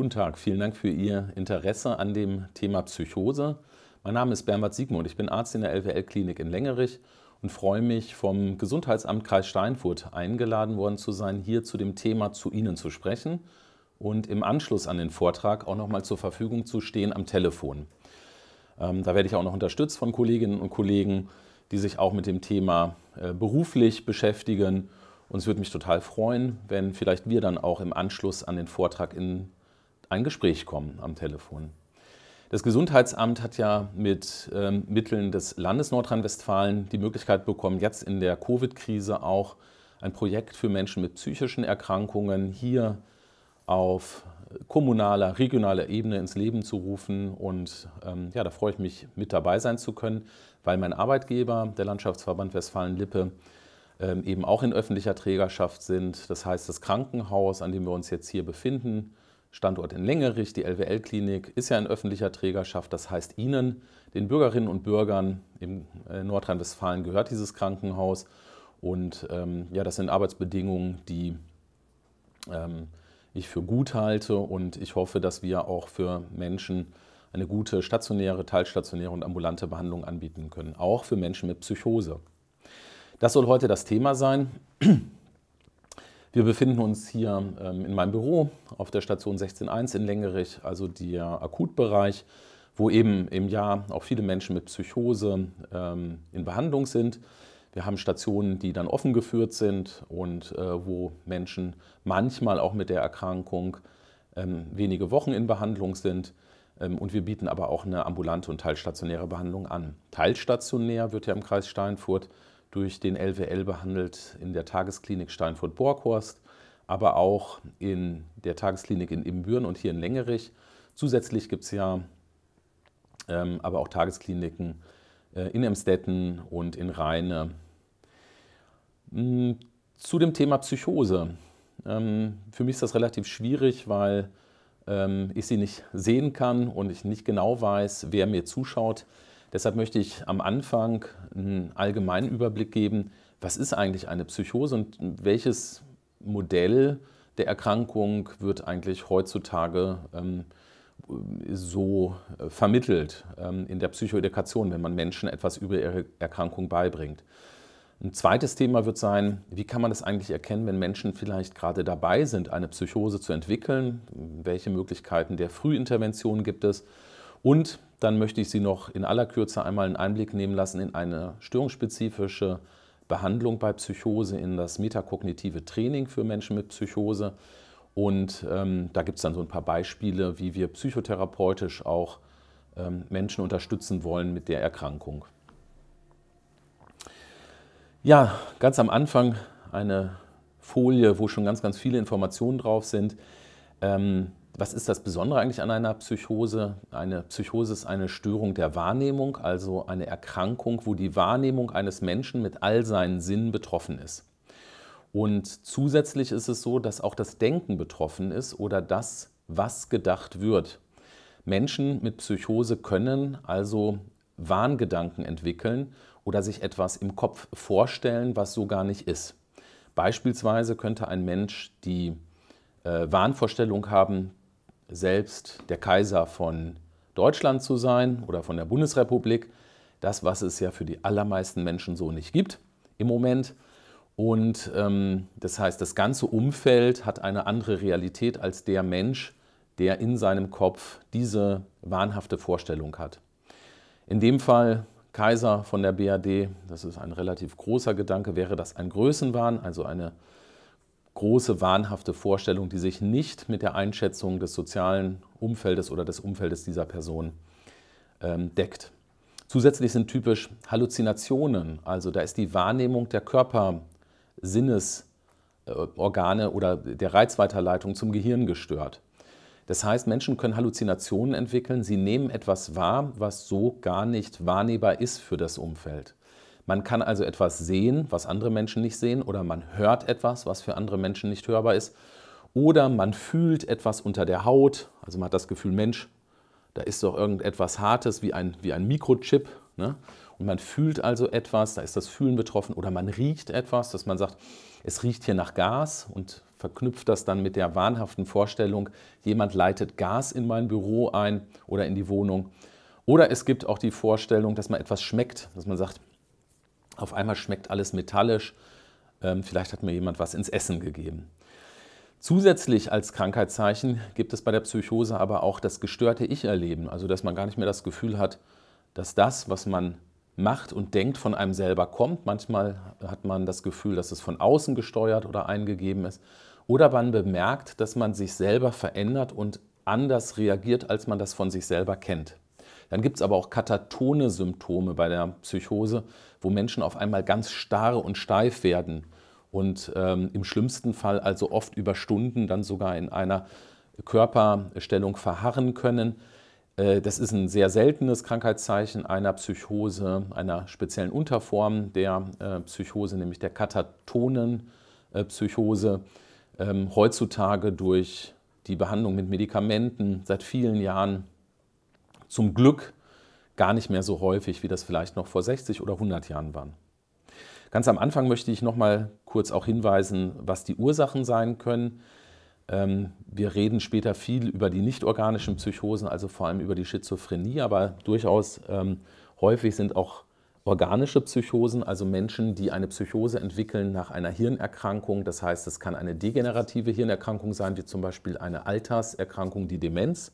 Guten Tag, vielen Dank für Ihr Interesse an dem Thema Psychose. Mein Name ist Bernhard Siegmund, ich bin Arzt in der LWL-Klinik in Lengerich und freue mich, vom Gesundheitsamt Kreis Steinfurt eingeladen worden zu sein, hier zu dem Thema zu Ihnen zu sprechen und im Anschluss an den Vortrag auch nochmal zur Verfügung zu stehen am Telefon. Ähm, da werde ich auch noch unterstützt von Kolleginnen und Kollegen, die sich auch mit dem Thema äh, beruflich beschäftigen. Und es würde mich total freuen, wenn vielleicht wir dann auch im Anschluss an den Vortrag in ein Gespräch kommen am Telefon. Das Gesundheitsamt hat ja mit ähm, Mitteln des Landes Nordrhein-Westfalen die Möglichkeit bekommen, jetzt in der Covid-Krise auch ein Projekt für Menschen mit psychischen Erkrankungen hier auf kommunaler, regionaler Ebene ins Leben zu rufen. Und ähm, ja, da freue ich mich, mit dabei sein zu können, weil mein Arbeitgeber, der Landschaftsverband Westfalen-Lippe, ähm, eben auch in öffentlicher Trägerschaft sind. Das heißt, das Krankenhaus, an dem wir uns jetzt hier befinden, Standort in Lengerich, die LWL-Klinik, ist ja in öffentlicher Trägerschaft. Das heißt, Ihnen, den Bürgerinnen und Bürgern in äh, Nordrhein-Westfalen gehört dieses Krankenhaus. Und ähm, ja, das sind Arbeitsbedingungen, die ähm, ich für gut halte. Und ich hoffe, dass wir auch für Menschen eine gute stationäre, teilstationäre und ambulante Behandlung anbieten können. Auch für Menschen mit Psychose. Das soll heute das Thema sein. Wir befinden uns hier ähm, in meinem Büro auf der Station 16.1 in Lengerich, also der Akutbereich, wo eben im Jahr auch viele Menschen mit Psychose ähm, in Behandlung sind. Wir haben Stationen, die dann offen geführt sind und äh, wo Menschen manchmal auch mit der Erkrankung ähm, wenige Wochen in Behandlung sind. Und wir bieten aber auch eine ambulante und teilstationäre Behandlung an. Teilstationär wird ja im Kreis Steinfurt durch den LWL behandelt in der Tagesklinik steinfurt borkhorst aber auch in der Tagesklinik in Imbüren und hier in Lengerich. Zusätzlich gibt es ja ähm, aber auch Tageskliniken äh, in Emstetten und in Rheine. Hm, zu dem Thema Psychose. Ähm, für mich ist das relativ schwierig, weil ähm, ich sie nicht sehen kann und ich nicht genau weiß, wer mir zuschaut. Deshalb möchte ich am Anfang einen allgemeinen Überblick geben, was ist eigentlich eine Psychose und welches Modell der Erkrankung wird eigentlich heutzutage ähm, so äh, vermittelt ähm, in der Psychoedukation, wenn man Menschen etwas über ihre Erkrankung beibringt. Ein zweites Thema wird sein, wie kann man das eigentlich erkennen, wenn Menschen vielleicht gerade dabei sind, eine Psychose zu entwickeln? Welche Möglichkeiten der Frühintervention gibt es? Und dann möchte ich Sie noch in aller Kürze einmal einen Einblick nehmen lassen in eine störungsspezifische Behandlung bei Psychose, in das metakognitive Training für Menschen mit Psychose. Und ähm, da gibt es dann so ein paar Beispiele, wie wir psychotherapeutisch auch ähm, Menschen unterstützen wollen mit der Erkrankung. Ja, ganz am Anfang eine Folie, wo schon ganz, ganz viele Informationen drauf sind. Ähm, was ist das Besondere eigentlich an einer Psychose? Eine Psychose ist eine Störung der Wahrnehmung, also eine Erkrankung, wo die Wahrnehmung eines Menschen mit all seinen Sinnen betroffen ist. Und zusätzlich ist es so, dass auch das Denken betroffen ist oder das, was gedacht wird. Menschen mit Psychose können also Wahngedanken entwickeln oder sich etwas im Kopf vorstellen, was so gar nicht ist. Beispielsweise könnte ein Mensch die äh, Wahnvorstellung haben, selbst der Kaiser von Deutschland zu sein oder von der Bundesrepublik. Das, was es ja für die allermeisten Menschen so nicht gibt im Moment. Und ähm, das heißt, das ganze Umfeld hat eine andere Realität als der Mensch, der in seinem Kopf diese wahnhafte Vorstellung hat. In dem Fall Kaiser von der BAD, das ist ein relativ großer Gedanke, wäre das ein Größenwahn, also eine große wahnhafte Vorstellung, die sich nicht mit der Einschätzung des sozialen Umfeldes oder des Umfeldes dieser Person ähm, deckt. Zusätzlich sind typisch Halluzinationen, also da ist die Wahrnehmung der Körpersinnesorgane äh, oder der Reizweiterleitung zum Gehirn gestört. Das heißt, Menschen können Halluzinationen entwickeln, sie nehmen etwas wahr, was so gar nicht wahrnehmbar ist für das Umfeld. Man kann also etwas sehen, was andere Menschen nicht sehen, oder man hört etwas, was für andere Menschen nicht hörbar ist, oder man fühlt etwas unter der Haut, also man hat das Gefühl, Mensch, da ist doch irgendetwas Hartes wie ein, wie ein Mikrochip. Ne? Und man fühlt also etwas, da ist das Fühlen betroffen, oder man riecht etwas, dass man sagt, es riecht hier nach Gas und verknüpft das dann mit der wahnhaften Vorstellung, jemand leitet Gas in mein Büro ein oder in die Wohnung. Oder es gibt auch die Vorstellung, dass man etwas schmeckt, dass man sagt, auf einmal schmeckt alles metallisch. Ähm, vielleicht hat mir jemand was ins Essen gegeben. Zusätzlich als Krankheitszeichen gibt es bei der Psychose aber auch das gestörte Ich-Erleben, also dass man gar nicht mehr das Gefühl hat, dass das, was man macht und denkt, von einem selber kommt. Manchmal hat man das Gefühl, dass es von außen gesteuert oder eingegeben ist. Oder man bemerkt, dass man sich selber verändert und anders reagiert, als man das von sich selber kennt. Dann gibt es aber auch katatone Symptome bei der Psychose, wo Menschen auf einmal ganz starr und steif werden und ähm, im schlimmsten Fall also oft über Stunden dann sogar in einer Körperstellung verharren können. Äh, das ist ein sehr seltenes Krankheitszeichen einer Psychose, einer speziellen Unterform der äh, Psychose, nämlich der katatonen äh, Psychose. Ähm, heutzutage durch die Behandlung mit Medikamenten seit vielen Jahren zum Glück gar nicht mehr so häufig, wie das vielleicht noch vor 60 oder 100 Jahren waren. Ganz am Anfang möchte ich noch mal kurz auch hinweisen, was die Ursachen sein können. Ähm, wir reden später viel über die nichtorganischen Psychosen, also vor allem über die Schizophrenie, aber durchaus ähm, häufig sind auch organische Psychosen, also Menschen, die eine Psychose entwickeln nach einer Hirnerkrankung. Das heißt, es kann eine degenerative Hirnerkrankung sein, wie zum Beispiel eine Alterserkrankung, die Demenz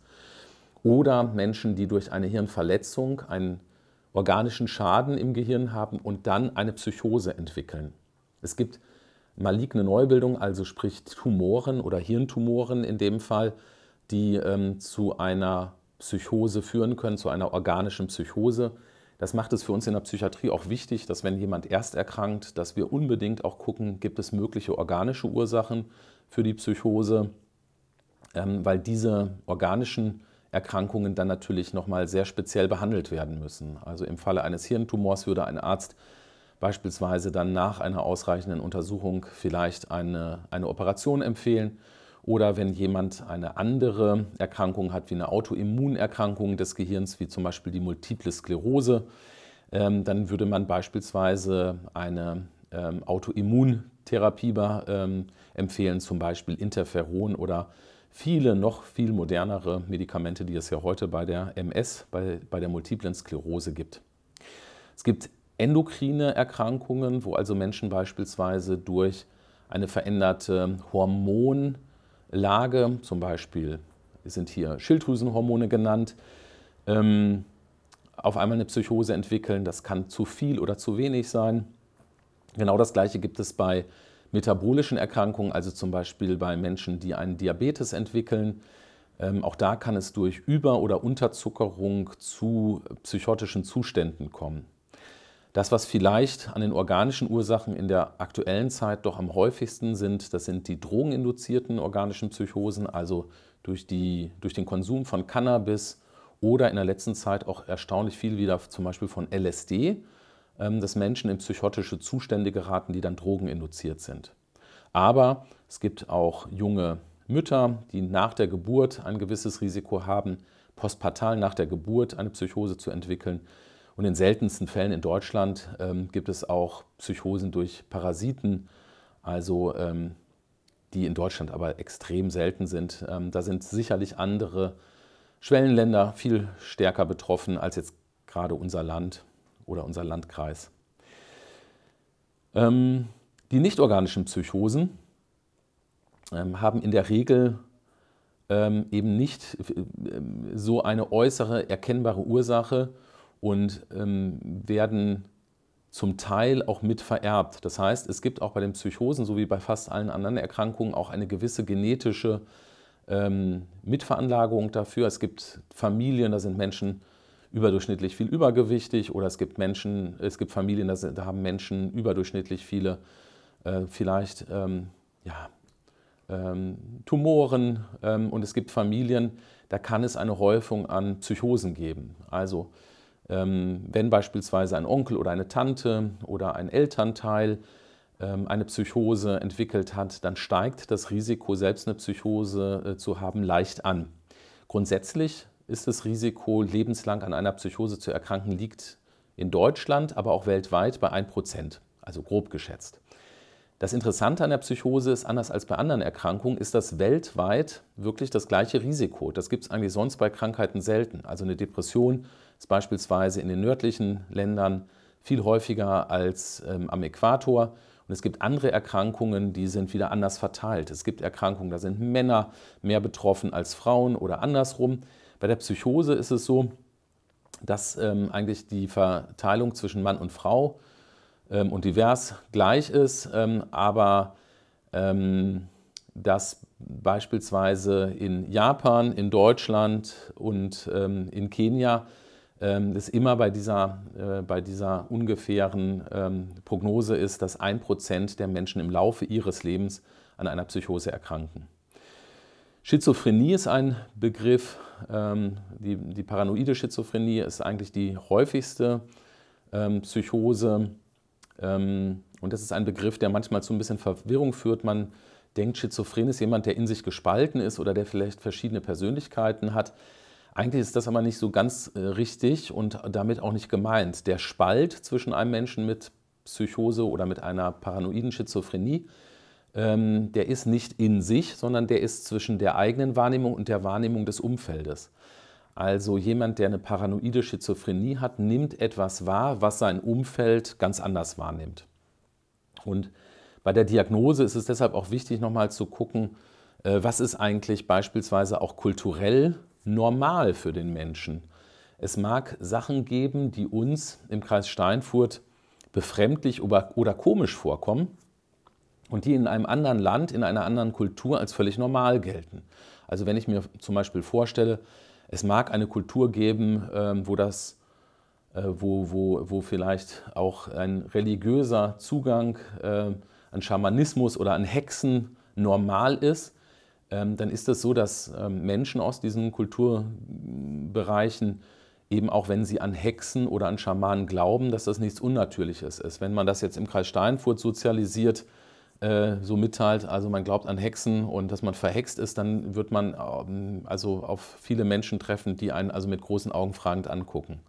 oder Menschen, die durch eine Hirnverletzung einen organischen Schaden im Gehirn haben und dann eine Psychose entwickeln. Es gibt maligne Neubildung, also sprich Tumoren oder Hirntumoren in dem Fall, die ähm, zu einer Psychose führen können, zu einer organischen Psychose. Das macht es für uns in der Psychiatrie auch wichtig, dass wenn jemand erst erkrankt, dass wir unbedingt auch gucken, gibt es mögliche organische Ursachen für die Psychose, ähm, weil diese organischen Erkrankungen dann natürlich nochmal sehr speziell behandelt werden müssen. Also im Falle eines Hirntumors würde ein Arzt beispielsweise dann nach einer ausreichenden Untersuchung vielleicht eine, eine Operation empfehlen. Oder wenn jemand eine andere Erkrankung hat, wie eine Autoimmunerkrankung des Gehirns, wie zum Beispiel die multiple Sklerose, ähm, dann würde man beispielsweise eine ähm, Autoimmuntherapie ähm, empfehlen, zum Beispiel Interferon oder viele noch viel modernere Medikamente, die es ja heute bei der MS, bei, bei der multiplen Sklerose gibt. Es gibt endokrine Erkrankungen, wo also Menschen beispielsweise durch eine veränderte Hormonlage, zum Beispiel sind hier Schilddrüsenhormone genannt, ähm, auf einmal eine Psychose entwickeln. Das kann zu viel oder zu wenig sein. Genau das Gleiche gibt es bei metabolischen Erkrankungen, also zum Beispiel bei Menschen, die einen Diabetes entwickeln. Ähm, auch da kann es durch Über- oder Unterzuckerung zu psychotischen Zuständen kommen. Das, was vielleicht an den organischen Ursachen in der aktuellen Zeit doch am häufigsten sind, das sind die drogeninduzierten organischen Psychosen, also durch, die, durch den Konsum von Cannabis oder in der letzten Zeit auch erstaunlich viel wieder zum Beispiel von LSD. Ähm, dass Menschen in psychotische Zustände geraten, die dann drogeninduziert sind. Aber es gibt auch junge Mütter, die nach der Geburt ein gewisses Risiko haben, postpartal nach der Geburt eine Psychose zu entwickeln. Und in seltensten Fällen in Deutschland ähm, gibt es auch Psychosen durch Parasiten, also ähm, die in Deutschland aber extrem selten sind. Ähm, da sind sicherlich andere Schwellenländer viel stärker betroffen als jetzt gerade unser Land oder unser Landkreis. Ähm, die nichtorganischen Psychosen ähm, haben in der Regel ähm, eben nicht äh, äh so eine äußere erkennbare Ursache und ähm, werden zum Teil auch mit vererbt. Das heißt, es gibt auch bei den Psychosen so wie bei fast allen anderen Erkrankungen auch eine gewisse genetische ähm, Mitveranlagung dafür. Es gibt Familien, da sind Menschen überdurchschnittlich viel übergewichtig oder es gibt Menschen, es gibt Familien, da, haben Menschen überdurchschnittlich viele äh, vielleicht ähm, ja, ähm, Tumoren ähm, und es gibt Familien, da kann es eine Häufung an Psychosen geben. Also ähm, wenn beispielsweise ein Onkel oder eine Tante oder ein Elternteil ähm, eine Psychose entwickelt hat, dann steigt das Risiko, selbst eine Psychose äh, zu haben, leicht an. Grundsätzlich ist das Risiko, lebenslang an einer Psychose zu erkranken, liegt in Deutschland, aber auch weltweit bei 1%, also grob geschätzt. Das Interessante an der Psychose ist, anders als bei anderen Erkrankungen, ist das weltweit wirklich das gleiche Risiko. Das gibt es eigentlich sonst bei Krankheiten selten. Also eine Depression ist beispielsweise in den nördlichen Ländern viel häufiger als ähm, am Äquator. Und es gibt andere Erkrankungen, die sind wieder anders verteilt. Es gibt Erkrankungen, da sind Männer mehr betroffen als Frauen oder andersrum. Bei der Psychose ist es so, dass ähm, eigentlich die Verteilung zwischen Mann und Frau ähm, und divers gleich ist, ähm, aber ähm, dass beispielsweise in Japan, in Deutschland und ähm, in Kenia es ähm, immer bei dieser, äh, bei dieser ungefähren Prognose ist, dass ein Prozent der Menschen im Laufe ihres Lebens an einer Psychose erkranken. Schizophrenie ist ein Begriff. Ähm, die, die, paranoide Schizophrenie ist eigentlich die häufigste ähm, Psychose. Ähm, und das ist ein Begriff, der manchmal zu ein bisschen Verwirrung führt. Man denkt, Schizophren ist jemand, der in sich gespalten ist oder der vielleicht verschiedene Persönlichkeiten hat. Eigentlich ist das aber nicht so ganz äh, richtig und damit auch nicht gemeint. Der Spalt zwischen einem Menschen mit Psychose oder mit einer paranoiden Schizophrenie ähm, der ist nicht in sich, sondern der ist zwischen der eigenen Wahrnehmung und der Wahrnehmung des Umfeldes. Also jemand, der eine paranoide Schizophrenie hat, nimmt etwas wahr, was sein Umfeld ganz anders wahrnimmt. Und bei der Diagnose ist es deshalb auch wichtig, nochmal zu gucken, äh, was ist eigentlich beispielsweise auch kulturell normal für den Menschen. Es mag Sachen geben, die uns im Kreis Steinfurt befremdlich oder komisch vorkommen, und die in einem anderen Land, in einer anderen Kultur als völlig normal gelten. Also wenn ich mir zum Beispiel vorstelle, es mag eine Kultur geben, ähm, wo das, äh, wo, wo, wo vielleicht auch ein religiöser Zugang ähm, an Schamanismus oder an Hexen normal ist, ähm, dann ist es das so, dass Menschen aus diesen Kulturbereichen eben auch wenn sie an Hexen oder an Schamanen glauben, dass das nichts Unnatürliches ist. Wenn man das jetzt im Kreis Steinfurt sozialisiert, äh, so mitteilt, also man glaubt an Hexen und dass man verhext ist, dann wird man ähm, also auf viele Menschen treffen, die einen also mit großen Augen fragend angucken.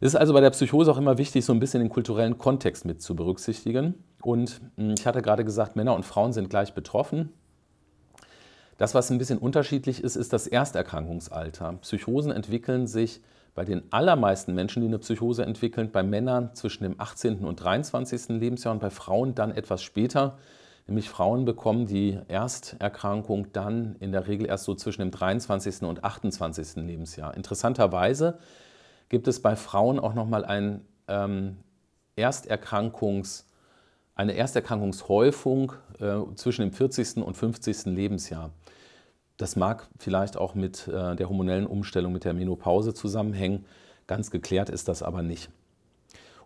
Es ist also bei der Psychose auch immer wichtig, so ein bisschen den kulturellen Kontext mit zu berücksichtigen. Und hm, ich hatte gerade gesagt, Männer und Frauen sind gleich betroffen. Das, was ein bisschen unterschiedlich ist, ist das Ersterkrankungsalter. Psychosen entwickeln sich bei den allermeisten Menschen, die eine Psychose entwickeln, bei Männern zwischen dem 18. und 23. Lebensjahr und bei Frauen dann etwas später. Nämlich Frauen bekommen die Ersterkrankung dann in der Regel erst so zwischen dem 23. und 28. Lebensjahr. Interessanterweise gibt es bei Frauen auch nochmal ein, ähm, Ersterkrankungs, eine Ersterkrankungshäufung äh, zwischen dem 40. und 50. Lebensjahr. Das mag vielleicht auch mit äh, der hormonellen Umstellung, mit der Menopause zusammenhängen. Ganz geklärt ist das aber nicht.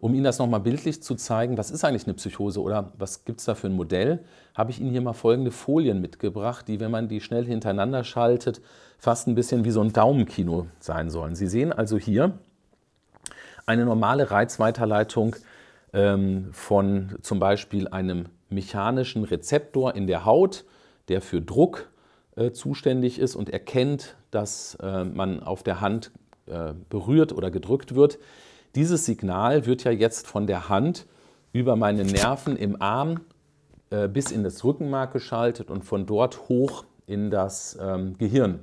Um Ihnen das nochmal bildlich zu zeigen, was ist eigentlich eine Psychose oder was gibt es da für ein Modell, habe ich Ihnen hier mal folgende Folien mitgebracht, die, wenn man die schnell hintereinander schaltet, fast ein bisschen wie so ein Daumenkino sein sollen. Sie sehen also hier eine normale Reizweiterleitung ähm, von zum Beispiel einem mechanischen Rezeptor in der Haut, der für Druck äh, zuständig ist und erkennt, dass äh, man auf der Hand äh, berührt oder gedrückt wird. Dieses Signal wird ja jetzt von der Hand über meine Nerven im Arm bis in das Rückenmark geschaltet und von dort hoch in das ähm, Gehirn.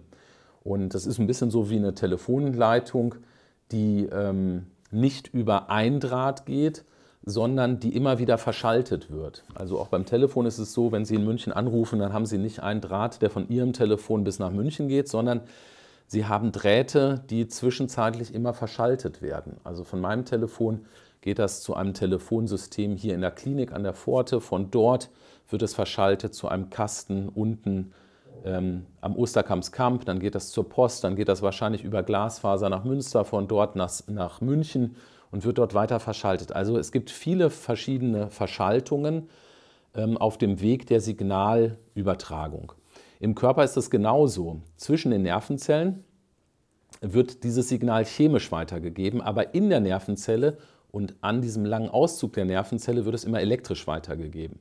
Und das ist ein bisschen so wie eine Telefonleitung, die ähm, nicht über ein Draht geht, sondern die immer wieder verschaltet wird. Also auch beim Telefon ist es so, wenn Sie in München anrufen, dann haben Sie nicht einen Draht, der von Ihrem Telefon bis nach München geht, sondern Sie haben Drähte, die zwischenzeitlich immer verschaltet werden. Also von meinem Telefon geht das zu einem Telefonsystem hier in der Klinik an der Pforte. Von dort wird es verschaltet zu einem Kasten unten ähm, am Osterkampskamp. Dann geht das zur Post, dann geht das wahrscheinlich über Glasfaser nach Münster, von dort nach, nach München und wird dort weiter verschaltet. Also es gibt viele verschiedene Verschaltungen ähm, auf dem Weg der Signalübertragung. Im Körper ist es genauso. Zwischen den Nervenzellen wird dieses Signal chemisch weitergegeben, aber in der Nervenzelle und an diesem langen Auszug der Nervenzelle wird es immer elektrisch weitergegeben.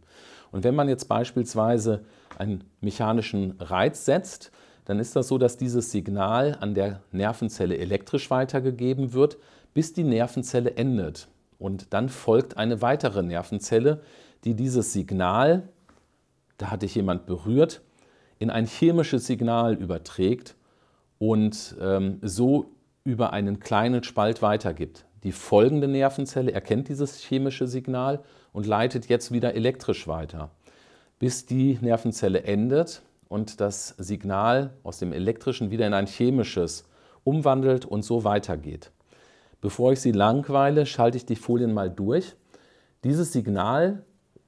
Und wenn man jetzt beispielsweise einen mechanischen Reiz setzt, dann ist das so, dass dieses Signal an der Nervenzelle elektrisch weitergegeben wird, bis die Nervenzelle endet. Und dann folgt eine weitere Nervenzelle, die dieses Signal, da hatte ich jemand berührt, in ein chemisches Signal überträgt und ähm, so über einen kleinen Spalt weitergibt. Die folgende Nervenzelle erkennt dieses chemische Signal und leitet jetzt wieder elektrisch weiter, bis die Nervenzelle endet und das Signal aus dem elektrischen wieder in ein chemisches umwandelt und so weitergeht. Bevor ich sie langweile, schalte ich die Folien mal durch. Dieses Signal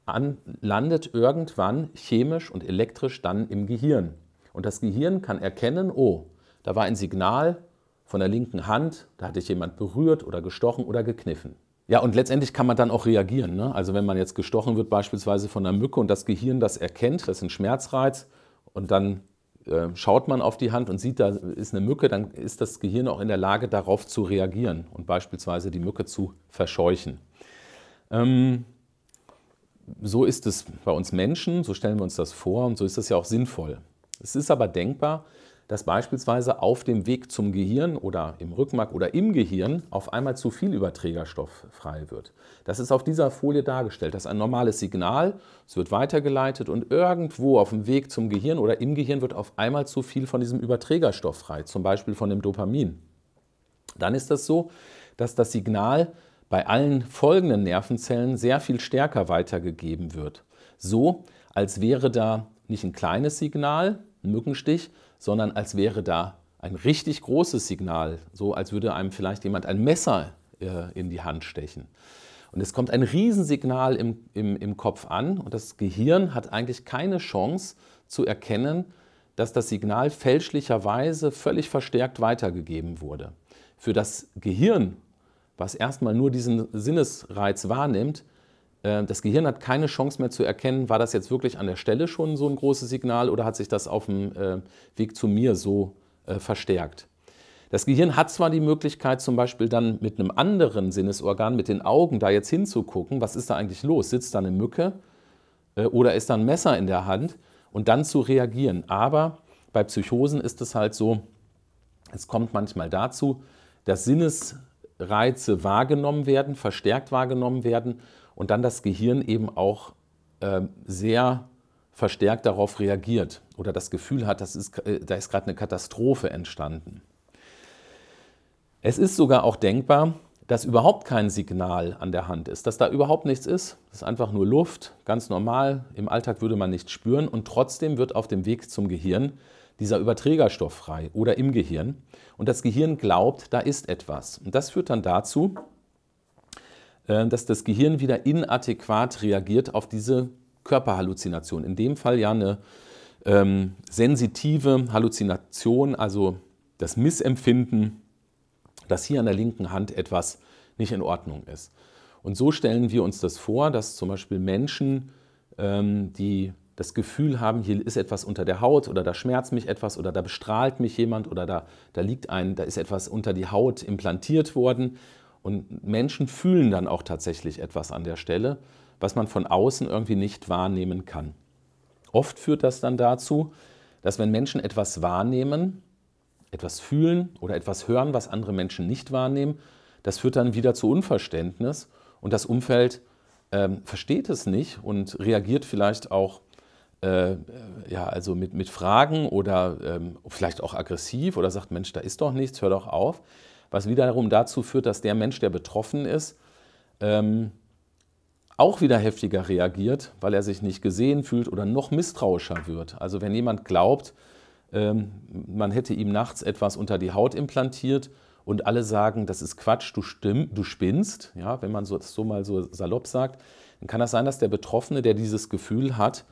an, landet irgendwann chemisch und elektrisch dann im Gehirn. Und das Gehirn kann erkennen, oh, da war ein Signal von der linken Hand, da hat dich jemand berührt oder gestochen oder gekniffen. Ja, und letztendlich kann man dann auch reagieren. Ne? Also wenn man jetzt gestochen wird beispielsweise von einer Mücke und das Gehirn das erkennt, das ist ein Schmerzreiz und dann ähm, schaut man auf die Hand und sieht, da ist eine Mücke, dann ist das Gehirn auch in der Lage, darauf zu reagieren und beispielsweise die Mücke zu verscheuchen. Ähm, so ist es bei uns Menschen, so stellen wir uns das vor und so ist das ja auch sinnvoll. Es ist aber denkbar, dass beispielsweise auf dem Weg zum Gehirn oder im Rückmark oder im Gehirn auf einmal zu viel Überträgerstoff frei wird. Das ist auf dieser Folie dargestellt. Das ist ein normales Signal, es wird weitergeleitet und irgendwo auf dem Weg zum Gehirn oder im Gehirn wird auf einmal zu viel von diesem Überträgerstoff frei, zum Beispiel von dem Dopamin. Dann ist das so, dass das Signal bei allen folgenden Nervenzellen sehr viel stärker weitergegeben wird. So, als wäre da nicht ein kleines Signal, ein Mückenstich, sondern als wäre da ein richtig großes Signal, so als würde einem vielleicht jemand ein Messer äh, in die Hand stechen. Und es kommt ein Riesensignal im, im, im Kopf an und das Gehirn hat eigentlich keine Chance zu erkennen, dass das Signal fälschlicherweise völlig verstärkt weitergegeben wurde. Für das Gehirn, was erstmal nur diesen Sinnesreiz wahrnimmt, äh, das Gehirn hat keine Chance mehr zu erkennen, war das jetzt wirklich an der Stelle schon so ein großes Signal oder hat sich das auf dem äh, Weg zu mir so äh, verstärkt. Das Gehirn hat zwar die Möglichkeit, zum Beispiel dann mit einem anderen Sinnesorgan, mit den Augen, da jetzt hinzugucken, was ist da eigentlich los? Sitzt da eine Mücke oder ist da ein Messer in der Hand und dann zu reagieren. Aber bei Psychosen ist es halt so, es kommt manchmal dazu, dass Sinnesreize wahrgenommen werden, verstärkt wahrgenommen werden und dann das Gehirn eben auch ähm, sehr verstärkt darauf reagiert oder das Gefühl hat, das ist, äh, da ist gerade eine Katastrophe entstanden. Es ist sogar auch denkbar, dass überhaupt kein Signal an der Hand ist, dass da überhaupt nichts ist. Das ist einfach nur Luft, ganz normal. Im Alltag würde man nichts spüren und trotzdem wird auf dem Weg zum Gehirn dieser Überträgerstoff frei oder im Gehirn. Und das Gehirn glaubt, da ist etwas. Und das führt dann dazu, äh, dass das Gehirn wieder inadäquat reagiert auf diese Körperhalluzination. In dem Fall ja eine ähm, sensitive Halluzination, also das Missempfinden, dass hier an der linken Hand etwas nicht in Ordnung ist. Und so stellen wir uns das vor, dass zum Beispiel Menschen, ähm, die das Gefühl haben, hier ist etwas unter der Haut oder da schmerzt mich etwas oder da bestrahlt mich jemand oder da, da liegt ein, da ist etwas unter die Haut implantiert worden und Menschen fühlen dann auch tatsächlich etwas an der Stelle, was man von außen irgendwie nicht wahrnehmen kann. Oft führt das dann dazu, dass wenn Menschen etwas wahrnehmen, etwas fühlen oder etwas hören, was andere Menschen nicht wahrnehmen, das führt dann wieder zu Unverständnis und das Umfeld äh, versteht es nicht und reagiert vielleicht auch äh, äh, ja, also mit, mit Fragen oder ähm, vielleicht auch aggressiv oder sagt, Mensch, da ist doch nichts, hör doch auf was wiederum dazu führt, dass der Mensch, der betroffen ist, ähm, auch wieder heftiger reagiert, weil er sich nicht gesehen fühlt oder noch misstrauischer wird. Also wenn jemand glaubt, ähm, man hätte ihm nachts etwas unter die Haut implantiert und alle sagen, das ist Quatsch, du, stimm, du spinnst, ja, wenn man so, so mal so salopp sagt, dann kann das sein, dass der Betroffene, der dieses Gefühl hat,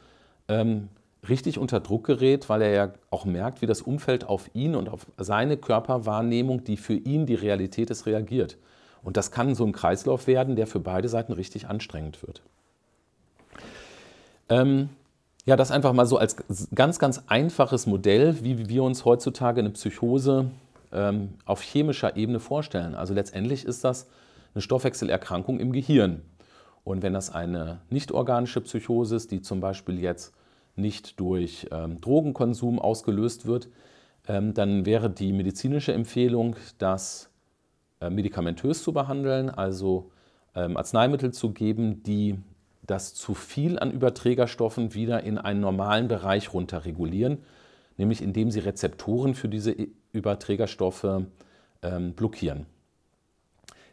ähm, richtig unter Druck gerät, weil er ja auch merkt, wie das Umfeld auf ihn und auf seine Körperwahrnehmung, die für ihn die Realität ist, reagiert. Und das kann so ein Kreislauf werden, der für beide Seiten richtig anstrengend wird. Ähm, ja, das einfach mal so als ganz, ganz einfaches Modell, wie wir uns heutzutage eine Psychose ähm, auf chemischer Ebene vorstellen. Also letztendlich ist das eine Stoffwechselerkrankung im Gehirn. Und wenn das eine nicht organische Psychose ist, die zum Beispiel jetzt nicht durch ähm, Drogenkonsum ausgelöst wird, ähm, dann wäre die medizinische Empfehlung, das äh, medikamentös zu behandeln, also ähm, Arzneimittel zu geben, die das zu viel an Überträgerstoffen wieder in einen normalen Bereich runterregulieren, nämlich indem sie Rezeptoren für diese äh, Überträgerstoffe ähm, blockieren.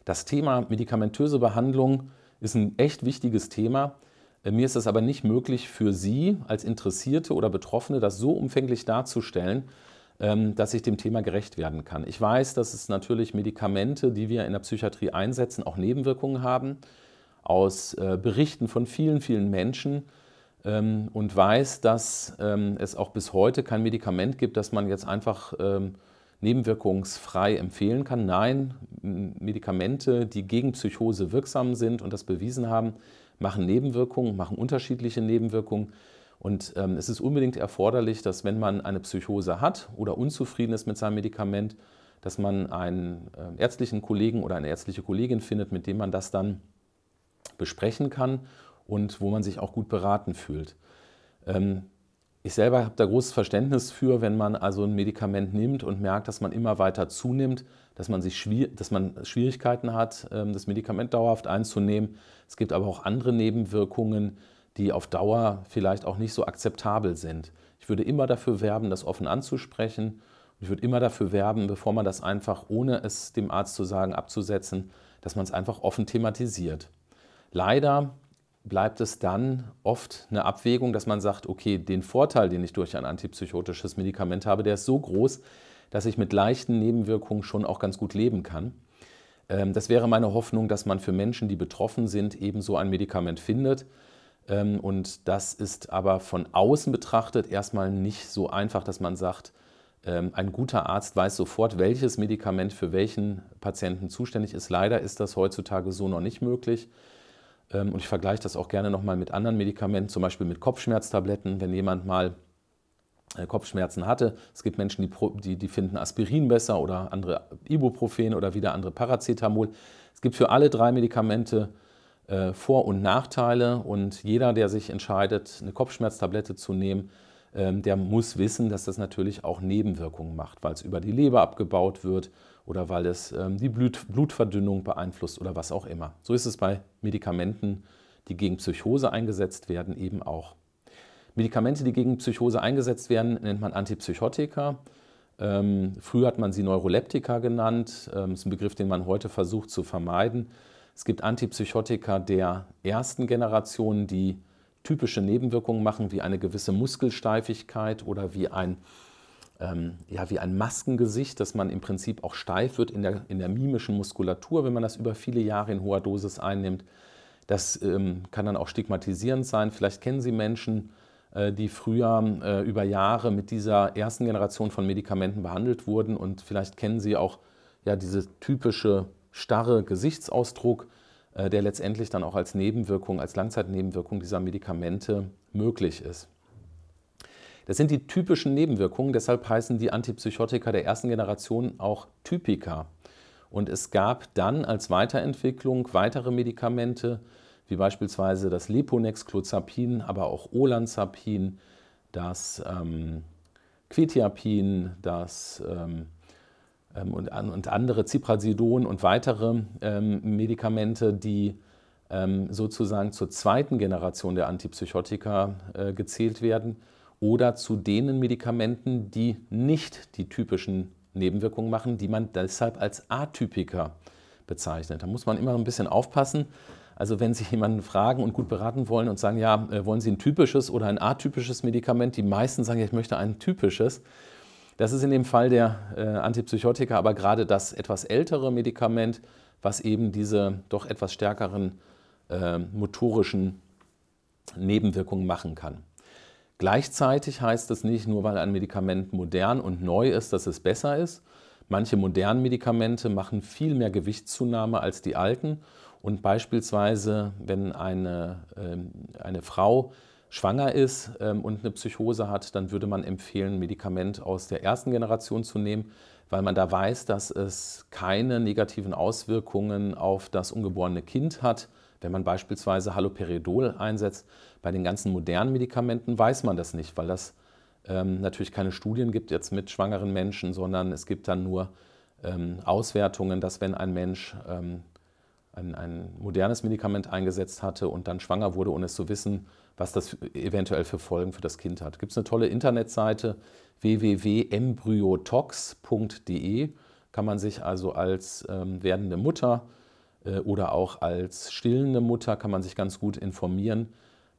Das Thema medikamentöse Behandlung ist ein echt wichtiges Thema mir ist es aber nicht möglich für Sie als Interessierte oder Betroffene, das so umfänglich darzustellen, ähm, dass ich dem Thema gerecht werden kann. Ich weiß, dass es natürlich Medikamente, die wir in der Psychiatrie einsetzen, auch Nebenwirkungen haben. Aus äh, Berichten von vielen, vielen Menschen ähm, und weiß, dass ähm, es auch bis heute kein Medikament gibt, das man jetzt einfach nebenwirkungsfrei empfehlen kann. Nein, Medikamente, die gegen Psychose wirksam sind und das bewiesen haben, machen Nebenwirkungen, machen unterschiedliche Nebenwirkungen. Und ähm, es ist unbedingt erforderlich, dass wenn man eine Psychose hat oder unzufrieden ist mit seinem Medikament, dass man einen äh, ärztlichen Kollegen oder eine ärztliche Kollegin findet, mit dem man das dann besprechen kann und wo man sich auch gut beraten fühlt. Ähm, ich selber habe da großes Verständnis für, wenn man also ein Medikament nimmt und merkt, dass man immer weiter zunimmt, dass man, sich dass man Schwierigkeiten hat, ähm, das Medikament dauerhaft einzunehmen. Es gibt aber auch andere Nebenwirkungen, die auf Dauer vielleicht auch nicht so akzeptabel sind. Ich würde immer dafür werben, das offen anzusprechen. ich würde immer dafür werben, bevor man das einfach, ohne es dem Arzt zu sagen, abzusetzen, dass man es einfach offen thematisiert. Leider bleibt es dann oft eine Abwägung, dass man sagt, okay, den Vorteil, den ich durch ein antipsychotisches Medikament habe, der ist so groß, dass ich mit leichten Nebenwirkungen schon auch ganz gut leben kann. Ähm, das wäre meine Hoffnung, dass man für Menschen, die betroffen sind, eben so ein Medikament findet. Ähm, und das ist aber von außen betrachtet erstmal nicht so einfach, dass man sagt, ähm, ein guter Arzt weiß sofort, welches Medikament für welchen Patienten zuständig ist. Leider ist das heutzutage so noch nicht möglich. Ähm, und ich vergleiche das auch gerne nochmal mit anderen Medikamenten, zum Beispiel mit Kopfschmerztabletten, wenn jemand mal äh, Kopfschmerzen hatte. Es gibt Menschen, die, die, die finden Aspirin besser oder andere Ibuprofen oder wieder andere Paracetamol. Es gibt für alle drei Medikamente äh, Vor- und Nachteile und jeder, der sich entscheidet, eine Kopfschmerztablette zu nehmen, ähm, der muss wissen, dass das natürlich auch Nebenwirkungen macht, weil es über die Leber abgebaut wird, oder weil es ähm, die Blutverdünnung beeinflusst oder was auch immer. So ist es bei Medikamenten, die gegen Psychose eingesetzt werden, eben auch. Medikamente, die gegen Psychose eingesetzt werden, nennt man Antipsychotika. Ähm, früher hat man sie Neuroleptika genannt. Ähm, ist ein Begriff, den man heute versucht zu vermeiden. Es gibt Antipsychotika der ersten Generation, die typische Nebenwirkungen machen, wie eine gewisse Muskelsteifigkeit oder wie ein ähm, ja, wie ein Maskengesicht, dass man im Prinzip auch steif wird in der, in der mimischen Muskulatur, wenn man das über viele Jahre in hoher Dosis einnimmt. Das ähm, kann dann auch stigmatisierend sein. Vielleicht kennen Sie Menschen, äh, die früher äh, über Jahre mit dieser ersten Generation von Medikamenten behandelt wurden und vielleicht kennen Sie auch ja, diese typische starre Gesichtsausdruck, äh, der letztendlich dann auch als Nebenwirkung, als Langzeitnebenwirkung dieser Medikamente möglich ist. Das sind die typischen Nebenwirkungen, deshalb heißen die Antipsychotika der ersten Generation auch Typika. Und es gab dann als Weiterentwicklung weitere Medikamente, wie beispielsweise das Leponex, Clozapin, aber auch Olanzapin, das ähm, Quetiapin, das ähm, ähm und, und, andere Ciprazidon und weitere ähm, Medikamente, die ähm, sozusagen zur zweiten Generation der Antipsychotika äh, gezählt werden oder zu denen Medikamenten, die nicht die typischen Nebenwirkungen machen, die man deshalb als Atypiker bezeichnet. Da muss man immer ein bisschen aufpassen. Also wenn Sie jemanden fragen und gut beraten wollen und sagen, ja, äh, wollen Sie ein typisches oder ein atypisches Medikament? Die meisten sagen, ich möchte ein typisches. Das ist in dem Fall der äh, Antipsychotika aber gerade das etwas ältere Medikament, was eben diese doch etwas stärkeren äh, motorischen Nebenwirkungen machen kann. Gleichzeitig heißt es nicht, nur weil ein Medikament modern und neu ist, dass es besser ist. Manche modernen Medikamente machen viel mehr Gewichtszunahme als die alten. Und beispielsweise, wenn eine, ähm, eine Frau schwanger ist ähm, und eine Psychose hat, dann würde man empfehlen, ein Medikament aus der ersten Generation zu nehmen, weil man da weiß, dass es keine negativen Auswirkungen auf das ungeborene Kind hat wenn man beispielsweise Haloperidol einsetzt, bei den ganzen modernen Medikamenten weiß man das nicht, weil das ähm, natürlich keine Studien gibt jetzt mit schwangeren Menschen, sondern es gibt dann nur ähm, Auswertungen, dass wenn ein Mensch ähm, ein, ein, modernes Medikament eingesetzt hatte und dann schwanger wurde, ohne es zu wissen, was das eventuell für Folgen für das Kind hat. Gibt es eine tolle Internetseite www.embryotox.de, kann man sich also als ähm, werdende Mutter äh, oder auch als stillende Mutter kann man sich ganz gut informieren,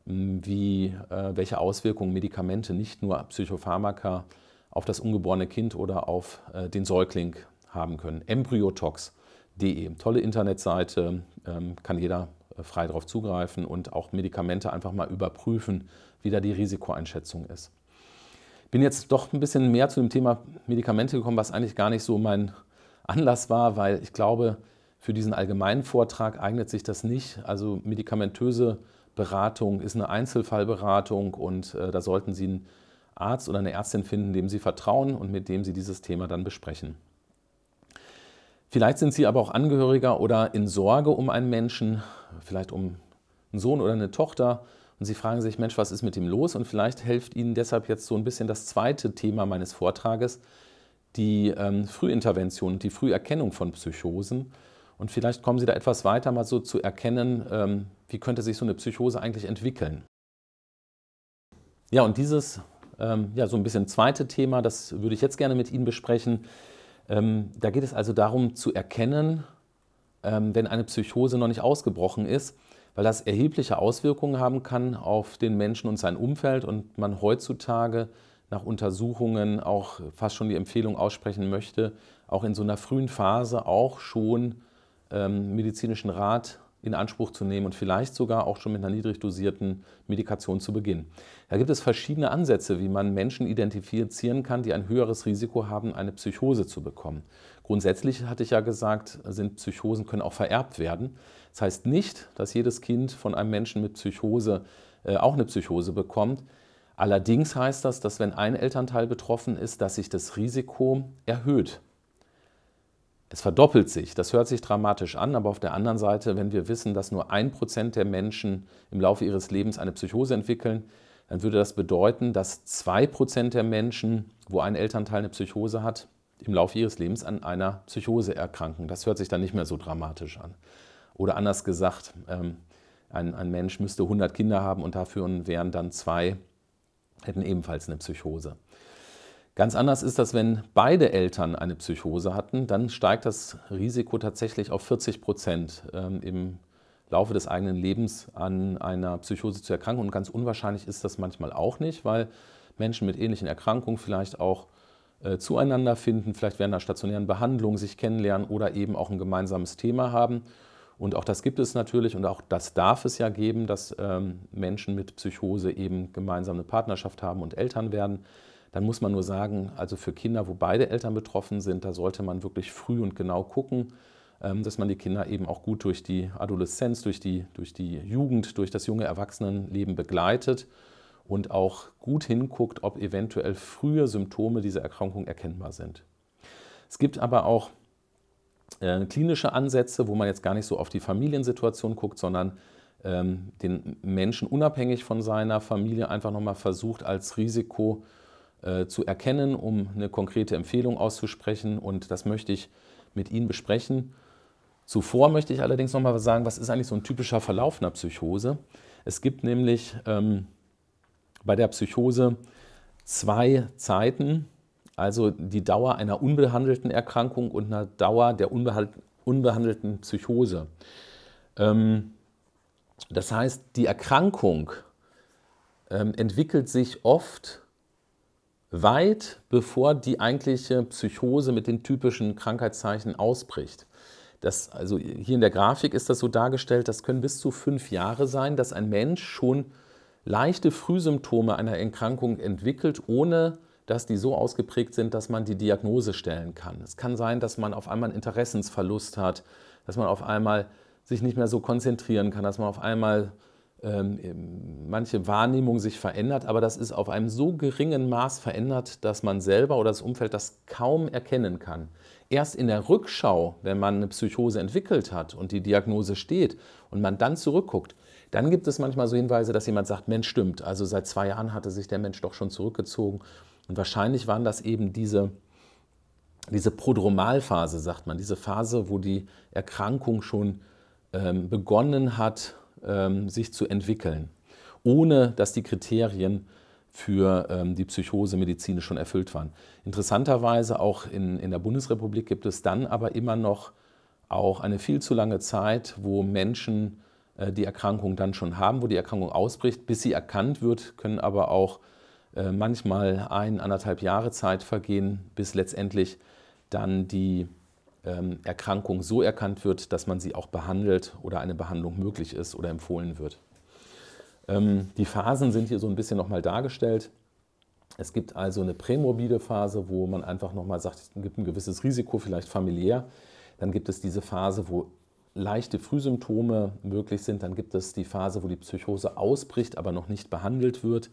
wie, äh, welche Auswirkungen Medikamente, nicht nur Psychopharmaka, auf das ungeborene Kind oder auf äh, den Säugling haben können. Embryotox.de, tolle Internetseite, ähm, kann jeder frei darauf zugreifen und auch Medikamente einfach mal überprüfen, wie da die Risikoeinschätzung ist. Ich Bin jetzt doch ein bisschen mehr zu dem Thema Medikamente gekommen, was eigentlich gar nicht so mein Anlass war, weil ich glaube, für diesen allgemeinen Vortrag eignet sich das nicht. Also medikamentöse Beratung ist eine Einzelfallberatung und äh, da sollten Sie einen Arzt oder eine Ärztin finden, dem Sie vertrauen und mit dem Sie dieses Thema dann besprechen. Vielleicht sind Sie aber auch Angehöriger oder in Sorge um einen Menschen, vielleicht um einen Sohn oder eine Tochter und Sie fragen sich, Mensch, was ist mit ihm los? Und vielleicht hilft Ihnen deshalb jetzt so ein bisschen das zweite Thema meines Vortrages, die ähm, Frühintervention, die Früherkennung von Psychosen. Und vielleicht kommen Sie da etwas weiter, mal so zu erkennen, ähm, wie könnte sich so eine Psychose eigentlich entwickeln. Ja, und dieses, ähm, ja, so ein bisschen zweite Thema, das würde ich jetzt gerne mit Ihnen besprechen. Ähm, da geht es also darum zu erkennen, wenn eine Psychose noch nicht ausgebrochen ist, weil das erhebliche Auswirkungen haben kann auf den Menschen und sein Umfeld und man heutzutage nach Untersuchungen auch fast schon die Empfehlung aussprechen möchte, auch in so einer frühen Phase auch schon ähm, medizinischen Rat in Anspruch zu nehmen und vielleicht sogar auch schon mit einer niedrig dosierten Medikation zu beginnen. Da gibt es verschiedene Ansätze, wie man Menschen identifizieren kann, die ein höheres Risiko haben, eine Psychose zu bekommen. Grundsätzlich hatte ich ja gesagt, sind Psychosen können auch vererbt werden. Das heißt nicht, dass jedes Kind von einem Menschen mit Psychose äh, auch eine Psychose bekommt. Allerdings heißt das, dass wenn ein Elternteil betroffen ist, dass sich das Risiko erhöht. Es verdoppelt sich. Das hört sich dramatisch an, aber auf der anderen Seite, wenn wir wissen, dass nur ein Prozent der Menschen im Laufe ihres Lebens eine Psychose entwickeln, dann würde das bedeuten, dass zwei Prozent der Menschen, wo ein Elternteil eine Psychose hat, im Laufe ihres Lebens an einer Psychose erkranken. Das hört sich dann nicht mehr so dramatisch an. Oder anders gesagt, ähm, ein, ein Mensch müsste 100 Kinder haben und dafür wären dann zwei, hätten ebenfalls eine Psychose. Ganz anders ist das, wenn beide Eltern eine Psychose hatten, dann steigt das Risiko tatsächlich auf 40 Prozent ähm, im Laufe des eigenen Lebens an einer Psychose zu erkranken. Und ganz unwahrscheinlich ist das manchmal auch nicht, weil Menschen mit ähnlichen Erkrankungen vielleicht auch äh, zueinander finden, vielleicht während einer stationären Behandlung sich kennenlernen oder eben auch ein gemeinsames Thema haben. Und auch das gibt es natürlich und auch das darf es ja geben, dass ähm, Menschen mit Psychose eben gemeinsam eine Partnerschaft haben und Eltern werden dann muss man nur sagen, also für Kinder, wo beide Eltern betroffen sind, da sollte man wirklich früh und genau gucken, ähm, dass man die Kinder eben auch gut durch die Adoleszenz, durch die, durch die Jugend, durch das junge Erwachsenenleben begleitet und auch gut hinguckt, ob eventuell frühe Symptome dieser Erkrankung erkennbar sind. Es gibt aber auch äh, klinische Ansätze, wo man jetzt gar nicht so auf die Familiensituation guckt, sondern ähm, den Menschen unabhängig von seiner Familie einfach nochmal versucht, als Risiko äh, zu erkennen, um eine konkrete Empfehlung auszusprechen. Und das möchte ich mit Ihnen besprechen. Zuvor möchte ich allerdings nochmal sagen, was ist eigentlich so ein typischer Verlauf einer Psychose? Es gibt nämlich ähm, bei der Psychose zwei Zeiten, also die Dauer einer unbehandelten Erkrankung und einer Dauer der unbehandelten Psychose. Ähm, das heißt, die Erkrankung ähm, entwickelt sich oft weit bevor die eigentliche Psychose mit den typischen Krankheitszeichen ausbricht. Das, also hier in der Grafik ist das so dargestellt, das können bis zu fünf Jahre sein, dass ein Mensch schon leichte Frühsymptome einer Erkrankung entwickelt, ohne dass die so ausgeprägt sind, dass man die Diagnose stellen kann. Es kann sein, dass man auf einmal einen Interessensverlust hat, dass man auf einmal sich nicht mehr so konzentrieren kann, dass man auf einmal ähm, manche Wahrnehmung sich verändert, aber das ist auf einem so geringen Maß verändert, dass man selber oder das Umfeld das kaum erkennen kann. Erst in der Rückschau, wenn man eine Psychose entwickelt hat und die Diagnose steht und man dann zurückguckt, dann gibt es manchmal so Hinweise, dass jemand sagt, Mensch stimmt, also seit zwei Jahren hatte sich der Mensch doch schon zurückgezogen und wahrscheinlich waren das eben diese diese Prodromalphase, sagt man, diese Phase, wo die Erkrankung schon ähm, begonnen hat ähm, sich zu entwickeln, ohne dass die Kriterien für ähm, die Psychose schon erfüllt waren. Interessanterweise auch in, in der Bundesrepublik gibt es dann aber immer noch auch eine viel zu lange Zeit, wo Menschen äh, die Erkrankung dann schon haben, wo die Erkrankung ausbricht. Bis sie erkannt wird, können aber auch äh, manchmal ein, anderthalb Jahre Zeit vergehen, bis letztendlich dann die ähm, Erkrankung so erkannt wird, dass man sie auch behandelt oder eine Behandlung möglich ist oder empfohlen wird. Ähm, die Phasen sind hier so ein bisschen nochmal dargestellt. Es gibt also eine prämorbide Phase, wo man einfach nochmal sagt, es gibt ein gewisses Risiko, vielleicht familiär. Dann gibt es diese Phase, wo leichte Frühsymptome möglich sind. Dann gibt es die Phase, wo die Psychose ausbricht, aber noch nicht behandelt wird.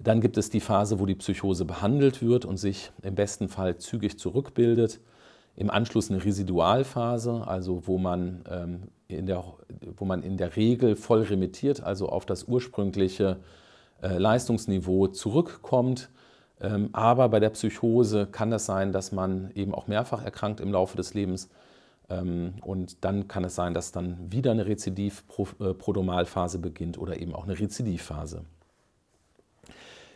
Dann gibt es die Phase, wo die Psychose behandelt wird und sich im besten Fall zügig zurückbildet im Anschluss eine Residualphase, also wo man, ähm, in, der, wo man in der Regel voll remittiert, also auf das ursprüngliche äh, Leistungsniveau zurückkommt. Ähm, aber bei der Psychose kann das sein, dass man eben auch mehrfach erkrankt im Laufe des Lebens. Ähm, und dann kann es sein, dass dann wieder eine Rezidivprodomalphase äh, beginnt oder eben auch eine Rezidivphase.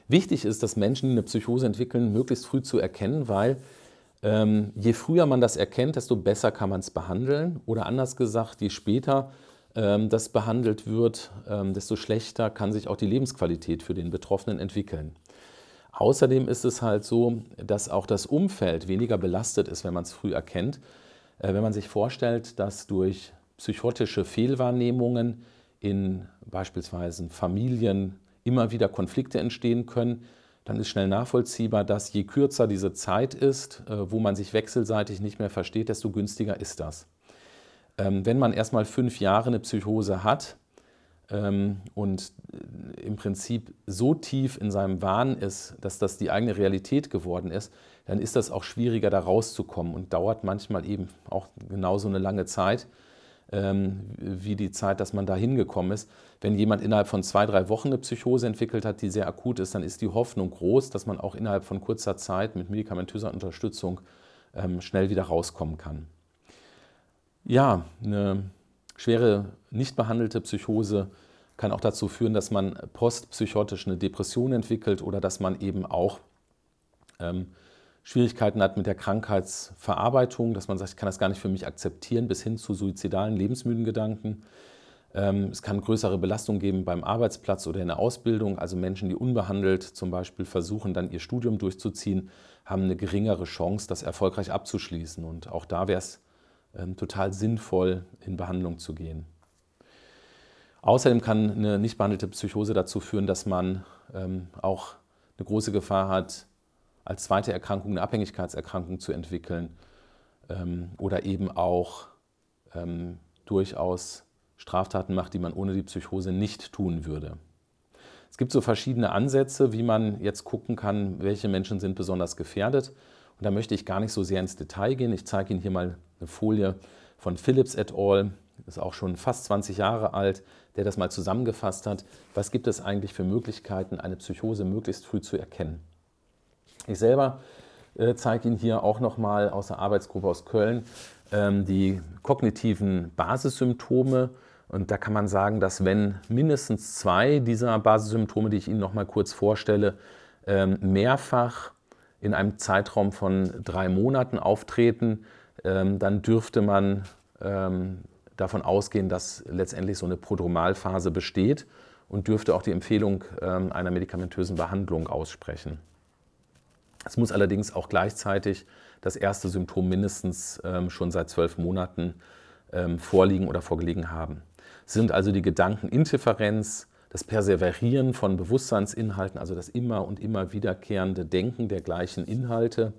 Wichtig ist, dass Menschen, die eine Psychose entwickeln, möglichst früh zu erkennen, weil ähm, je früher man das erkennt, desto besser kann man es behandeln. Oder anders gesagt, je später ähm, das behandelt wird, ähm, desto schlechter kann sich auch die Lebensqualität für den Betroffenen entwickeln. Außerdem ist es halt so, dass auch das Umfeld weniger belastet ist, wenn man es früh erkennt. Äh, wenn man sich vorstellt, dass durch psychotische Fehlwahrnehmungen in beispielsweise Familien immer wieder Konflikte entstehen können, dann ist schnell nachvollziehbar, dass je kürzer diese Zeit ist, äh, wo man sich wechselseitig nicht mehr versteht, desto günstiger ist das. Ähm, wenn man erstmal fünf Jahre eine Psychose hat ähm, und äh, im Prinzip so tief in seinem Wahn ist, dass das die eigene Realität geworden ist, dann ist das auch schwieriger, da rauszukommen und dauert manchmal eben auch genauso eine lange Zeit. Ähm, wie die Zeit, dass man da hingekommen ist. Wenn jemand innerhalb von zwei, drei Wochen eine Psychose entwickelt hat, die sehr akut ist, dann ist die Hoffnung groß, dass man auch innerhalb von kurzer Zeit mit medikamentöser Unterstützung ähm, schnell wieder rauskommen kann. Ja, eine schwere, nicht behandelte Psychose kann auch dazu führen, dass man postpsychotisch eine Depression entwickelt oder dass man eben auch ähm, Schwierigkeiten hat mit der Krankheitsverarbeitung, dass man sagt, ich kann das gar nicht für mich akzeptieren, bis hin zu suizidalen, lebensmüden Gedanken. Ähm, es kann größere Belastungen geben beim Arbeitsplatz oder in der Ausbildung. Also Menschen, die unbehandelt zum Beispiel versuchen, dann ihr Studium durchzuziehen, haben eine geringere Chance, das erfolgreich abzuschließen. Und auch da wäre es ähm, total sinnvoll, in Behandlung zu gehen. Außerdem kann eine nicht behandelte Psychose dazu führen, dass man ähm, auch eine große Gefahr hat, als zweite Erkrankung eine Abhängigkeitserkrankung zu entwickeln ähm, oder eben auch ähm, durchaus Straftaten macht, die man ohne die Psychose nicht tun würde. Es gibt so verschiedene Ansätze, wie man jetzt gucken kann, welche Menschen sind besonders gefährdet. Und da möchte ich gar nicht so sehr ins Detail gehen. Ich zeige Ihnen hier mal eine Folie von Phillips et al., ist auch schon fast 20 Jahre alt, der das mal zusammengefasst hat. Was gibt es eigentlich für Möglichkeiten, eine Psychose möglichst früh zu erkennen? Ich selber äh, zeige Ihnen hier auch nochmal aus der Arbeitsgruppe aus Köln ähm, die kognitiven Basissymptome. Und da kann man sagen, dass wenn mindestens zwei dieser Basissymptome, die ich Ihnen nochmal kurz vorstelle, ähm, mehrfach in einem Zeitraum von drei Monaten auftreten, ähm, dann dürfte man ähm, davon ausgehen, dass letztendlich so eine Prodromalphase besteht und dürfte auch die Empfehlung ähm, einer medikamentösen Behandlung aussprechen. Es muss allerdings auch gleichzeitig das erste Symptom mindestens ähm, schon seit zwölf Monaten ähm, vorliegen oder vorgelegen haben. Es sind also die Gedankenindifferenz, das Perseverieren von Bewusstseinsinhalten, also das immer und immer wiederkehrende Denken der gleichen Inhalte.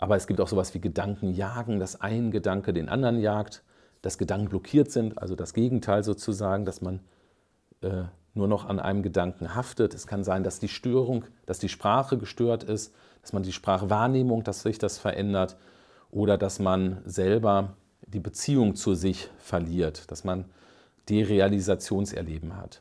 Aber es gibt auch sowas wie Gedankenjagen, dass ein Gedanke den anderen jagt, dass Gedanken blockiert sind, also das Gegenteil sozusagen, dass man äh, nur noch an einem Gedanken haftet. Es kann sein, dass die Störung, dass die Sprache gestört ist, dass man die Sprachwahrnehmung, dass sich das verändert oder dass man selber die Beziehung zu sich verliert, dass man Derealisationserleben hat.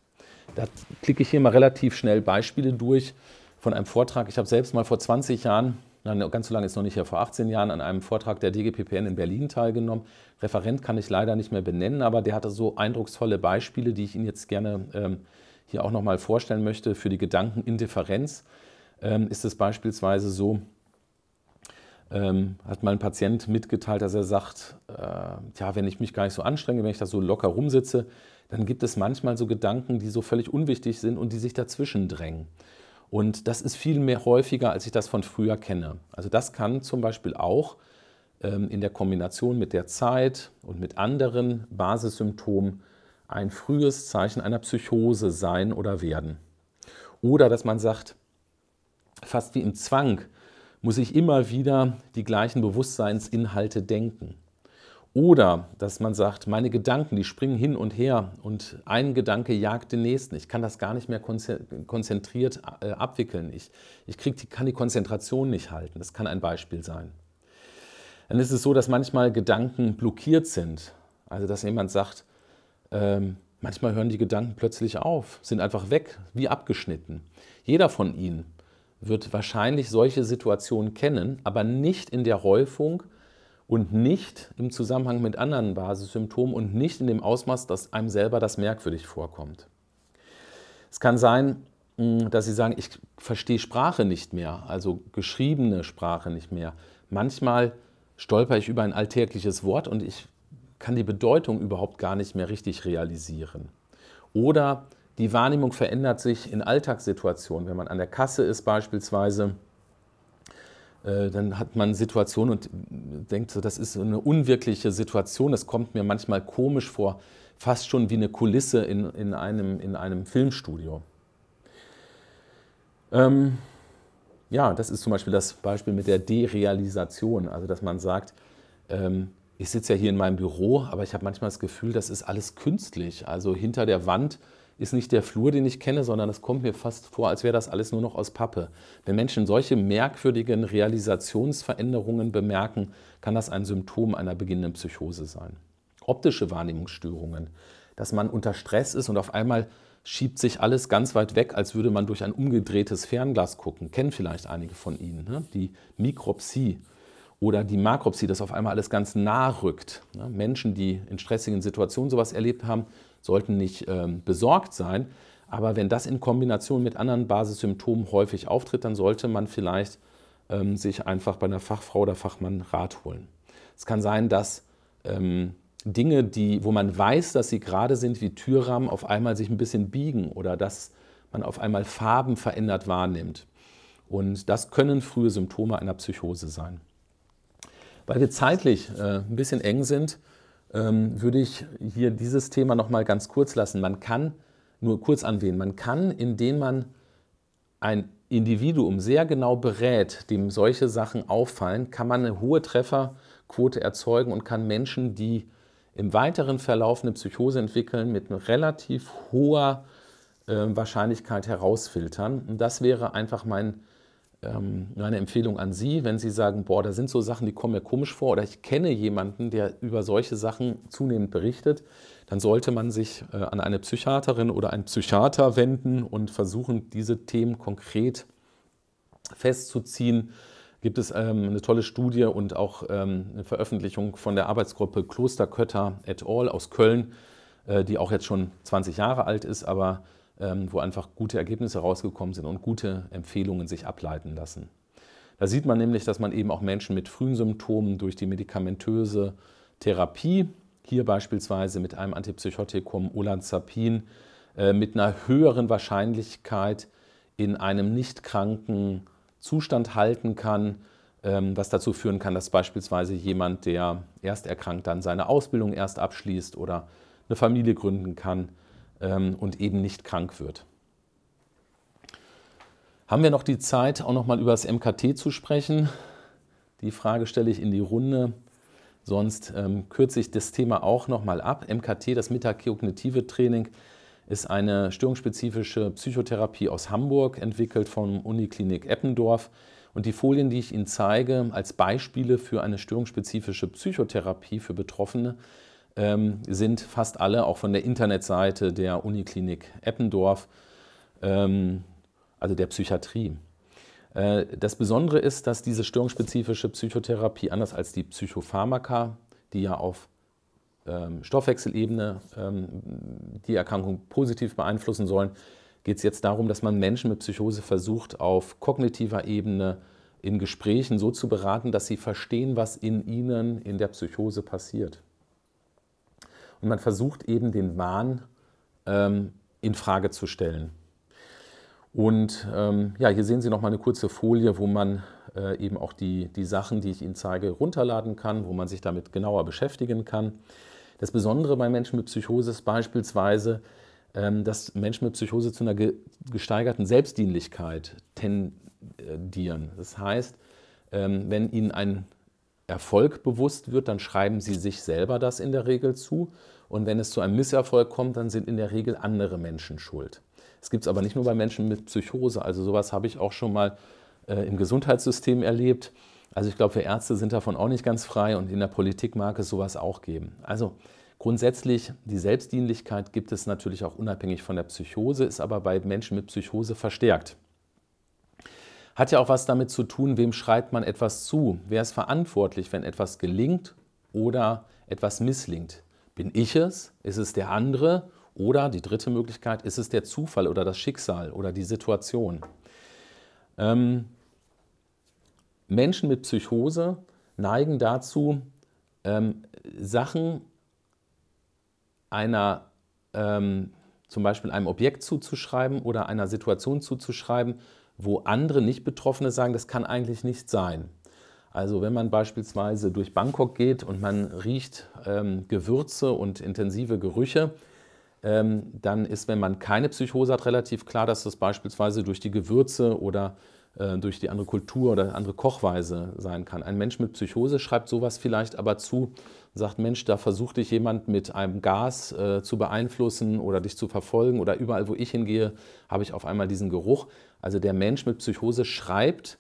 Da klicke ich hier mal relativ schnell Beispiele durch von einem Vortrag. Ich habe selbst mal vor 20 Jahren, ganz so lange ist noch nicht her, vor 18 Jahren an einem Vortrag der DGPPN in Berlin teilgenommen. Referent kann ich leider nicht mehr benennen, aber der hatte so eindrucksvolle Beispiele, die ich Ihnen jetzt gerne ähm, hier auch nochmal vorstellen möchte für die Gedankenindifferenz ähm, ist es beispielsweise so, ähm, hat mal ein Patient mitgeteilt, dass er sagt, äh, ja, wenn ich mich gar nicht so anstrenge, wenn ich da so locker rumsitze, dann gibt es manchmal so Gedanken, die so völlig unwichtig sind und die sich dazwischen drängen. Und das ist viel mehr häufiger, als ich das von früher kenne. Also das kann zum Beispiel auch ähm, in der Kombination mit der Zeit und mit anderen Basissymptomen ein frühes Zeichen einer Psychose sein oder werden. Oder dass man sagt, fast wie im Zwang, muss ich immer wieder die gleichen Bewusstseinsinhalte denken. Oder dass man sagt, meine Gedanken, die springen hin und her und ein Gedanke jagt den nächsten. Ich kann das gar nicht mehr konzentriert äh, abwickeln. Ich, ich krieg die, kann die Konzentration nicht halten. Das kann ein Beispiel sein. Dann ist es so, dass manchmal Gedanken blockiert sind. Also dass jemand sagt, ähm, manchmal hören die Gedanken plötzlich auf, sind einfach weg, wie abgeschnitten. Jeder von ihnen wird wahrscheinlich solche Situationen kennen, aber nicht in der Häufung und nicht im Zusammenhang mit anderen Basissymptomen und nicht in dem Ausmaß, dass einem selber das merkwürdig vorkommt. Es kann sein, hm, dass Sie sagen, ich verstehe Sprache nicht mehr, also geschriebene Sprache nicht mehr. Manchmal stolper ich über ein alltägliches Wort und ich kann die Bedeutung überhaupt gar nicht mehr richtig realisieren. Oder die Wahrnehmung verändert sich in Alltagssituationen. Wenn man an der Kasse ist beispielsweise, äh, dann hat man Situationen und denkt so, das ist eine unwirkliche Situation, das kommt mir manchmal komisch vor, fast schon wie eine Kulisse in, in, einem, in einem Filmstudio. Ähm, ja, das ist zum Beispiel das Beispiel mit der Derealisation, also dass man sagt, ähm, ich sitze ja hier in meinem Büro, aber ich habe manchmal das Gefühl, das ist alles künstlich. Also hinter der Wand ist nicht der Flur, den ich kenne, sondern es kommt mir fast vor, als wäre das alles nur noch aus Pappe. Wenn Menschen solche merkwürdigen Realisationsveränderungen bemerken, kann das ein Symptom einer beginnenden Psychose sein. Optische Wahrnehmungsstörungen, dass man unter Stress ist und auf einmal schiebt sich alles ganz weit weg, als würde man durch ein umgedrehtes Fernglas gucken. Kennen vielleicht einige von Ihnen, ne? die Mikropsie oder die Makropsie, dass auf einmal alles ganz nah rückt. Ne? Menschen, die in stressigen Situationen sowas erlebt haben, sollten nicht ähm, besorgt sein. Aber wenn das in Kombination mit anderen Basissymptomen häufig auftritt, dann sollte man vielleicht ähm, sich einfach bei einer Fachfrau oder Fachmann Rat holen. Es kann sein, dass ähm, Dinge, die, wo man weiß, dass sie gerade sind, wie Türrahmen, auf einmal sich ein bisschen biegen oder dass man auf einmal Farben verändert wahrnimmt. Und das können frühe Symptome einer Psychose sein. Weil wir zeitlich äh, ein bisschen eng sind, ähm, würde ich hier dieses Thema nochmal ganz kurz lassen. Man kann, nur kurz anwählen, man kann, indem man ein Individuum sehr genau berät, dem solche Sachen auffallen, kann man eine hohe Trefferquote erzeugen und kann Menschen, die im weiteren Verlauf eine Psychose entwickeln, mit relativ hoher äh, Wahrscheinlichkeit herausfiltern. Und das wäre einfach mein ähm, meine Empfehlung an Sie, wenn Sie sagen, boah, da sind so Sachen, die kommen mir komisch vor, oder ich kenne jemanden, der über solche Sachen zunehmend berichtet, dann sollte man sich äh, an eine Psychiaterin oder einen Psychiater wenden und versuchen, diese Themen konkret festzuziehen. Gibt es ähm, eine tolle Studie und auch ähm, eine Veröffentlichung von der Arbeitsgruppe Klosterkötter et al. aus Köln, äh, die auch jetzt schon 20 Jahre alt ist, aber ähm, wo einfach gute Ergebnisse rausgekommen sind und gute Empfehlungen sich ableiten lassen. Da sieht man nämlich, dass man eben auch Menschen mit frühen Symptomen durch die medikamentöse Therapie, hier beispielsweise mit einem Antipsychotikum Olanzapin, äh, mit einer höheren Wahrscheinlichkeit in einem nicht kranken Zustand halten kann, ähm, was dazu führen kann, dass beispielsweise jemand, der erst erkrankt, dann seine Ausbildung erst abschließt oder eine Familie gründen kann, ähm, und eben nicht krank wird. Haben wir noch die Zeit, auch nochmal über das MKT zu sprechen? Die Frage stelle ich in die Runde. Sonst ähm, kürze ich das Thema auch nochmal ab. MKT, das Metakognitive Training, ist eine störungsspezifische Psychotherapie aus Hamburg, entwickelt von Uniklinik Eppendorf. Und die Folien, die ich Ihnen zeige, als Beispiele für eine störungsspezifische Psychotherapie für Betroffene, ähm, sind fast alle auch von der Internetseite der Uniklinik Eppendorf, ähm, also der Psychiatrie. Äh, das Besondere ist, dass diese störungsspezifische Psychotherapie, anders als die Psychopharmaka, die ja auf ähm, Stoffwechselebene ähm, die Erkrankung positiv beeinflussen sollen, geht es jetzt darum, dass man Menschen mit Psychose versucht, auf kognitiver Ebene in Gesprächen so zu beraten, dass sie verstehen, was in ihnen in der Psychose passiert und man versucht eben den Wahn ähm, in Frage zu stellen. Und ähm, ja, hier sehen Sie nochmal eine kurze Folie, wo man äh, eben auch die, die Sachen, die ich Ihnen zeige, runterladen kann, wo man sich damit genauer beschäftigen kann. Das Besondere bei Menschen mit Psychose ist beispielsweise, ähm, dass Menschen mit Psychose zu einer ge gesteigerten Selbstdienlichkeit tendieren. Das heißt, ähm, wenn ihnen ein Erfolg bewusst wird, dann schreiben sie sich selber das in der Regel zu. Und wenn es zu einem Misserfolg kommt, dann sind in der Regel andere Menschen schuld. Es gibt es aber nicht nur bei Menschen mit Psychose. Also sowas habe ich auch schon mal äh, im Gesundheitssystem erlebt. Also ich glaube, wir Ärzte sind davon auch nicht ganz frei und in der Politik mag es sowas auch geben. Also grundsätzlich, die Selbstdienlichkeit gibt es natürlich auch unabhängig von der Psychose, ist aber bei Menschen mit Psychose verstärkt. Hat ja auch was damit zu tun, wem schreibt man etwas zu? Wer ist verantwortlich, wenn etwas gelingt oder etwas misslingt? Bin ich es? Ist es der andere? Oder die dritte Möglichkeit, ist es der Zufall oder das Schicksal oder die Situation? Ähm, Menschen mit Psychose neigen dazu, ähm, Sachen einer, ähm, zum Beispiel einem Objekt zuzuschreiben oder einer Situation zuzuschreiben, wo andere Nicht-Betroffene sagen, das kann eigentlich nicht sein. Also wenn man beispielsweise durch Bangkok geht und man riecht ähm, Gewürze und intensive Gerüche, ähm, dann ist, wenn man keine Psychose hat, relativ klar, dass das beispielsweise durch die Gewürze oder äh, durch die andere Kultur oder andere Kochweise sein kann. Ein Mensch mit Psychose schreibt sowas vielleicht aber zu und sagt, Mensch, da versucht dich jemand mit einem Gas äh, zu beeinflussen oder dich zu verfolgen oder überall, wo ich hingehe, habe ich auf einmal diesen Geruch. Also der Mensch mit Psychose schreibt